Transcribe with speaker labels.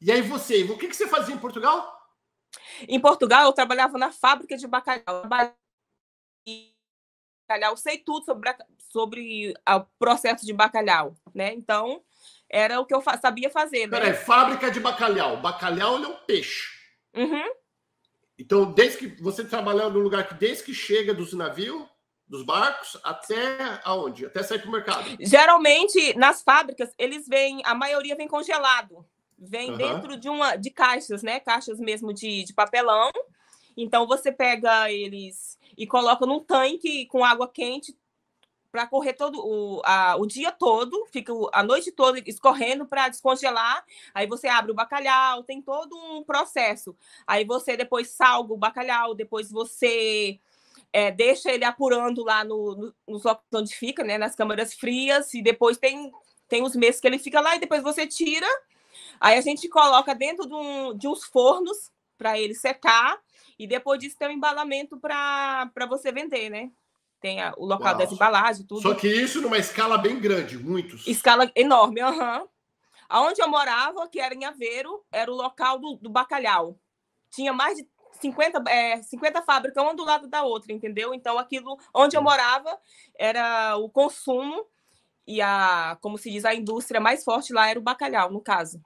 Speaker 1: E aí você, o que, que você fazia em Portugal? Em Portugal, eu trabalhava na fábrica de bacalhau. Bacalhau, sei tudo sobre, sobre o processo de bacalhau, né? Então, era o que eu sabia fazer. Né? Peraí, fábrica de bacalhau. Bacalhau é um peixe. Uhum.
Speaker 2: Então, desde que você trabalhou no lugar que desde que chega dos navios, dos barcos, até aonde? Até sair para o mercado.
Speaker 1: Geralmente, nas fábricas, eles vêm, a maioria vem congelado, Vem uhum. dentro de uma de caixas, né? Caixas mesmo de, de papelão. Então você pega eles e coloca num tanque com água quente para correr todo o, a, o dia todo, fica a noite toda escorrendo para descongelar. Aí você abre o bacalhau, tem todo um processo. Aí você depois salga o bacalhau, depois você é, deixa ele apurando lá no, no, nos locais onde fica, né, nas câmaras frias, e depois tem, tem os meses que ele fica lá, e depois você tira Aí a gente coloca dentro de, um, de uns fornos para ele secar e depois disso tem o um embalamento para você vender, né? Tem a, o local Uau. das embalagens, tudo. Só que isso numa escala bem grande, muitos. Escala enorme, aham. Uhum. Aonde eu morava, que era em Aveiro, era o local do, do bacalhau. Tinha mais de 50, é, 50 fábricas, uma do lado da outra, entendeu? Então, aquilo onde eu morava era o consumo e a, como se diz, a indústria mais forte lá era o bacalhau, no caso.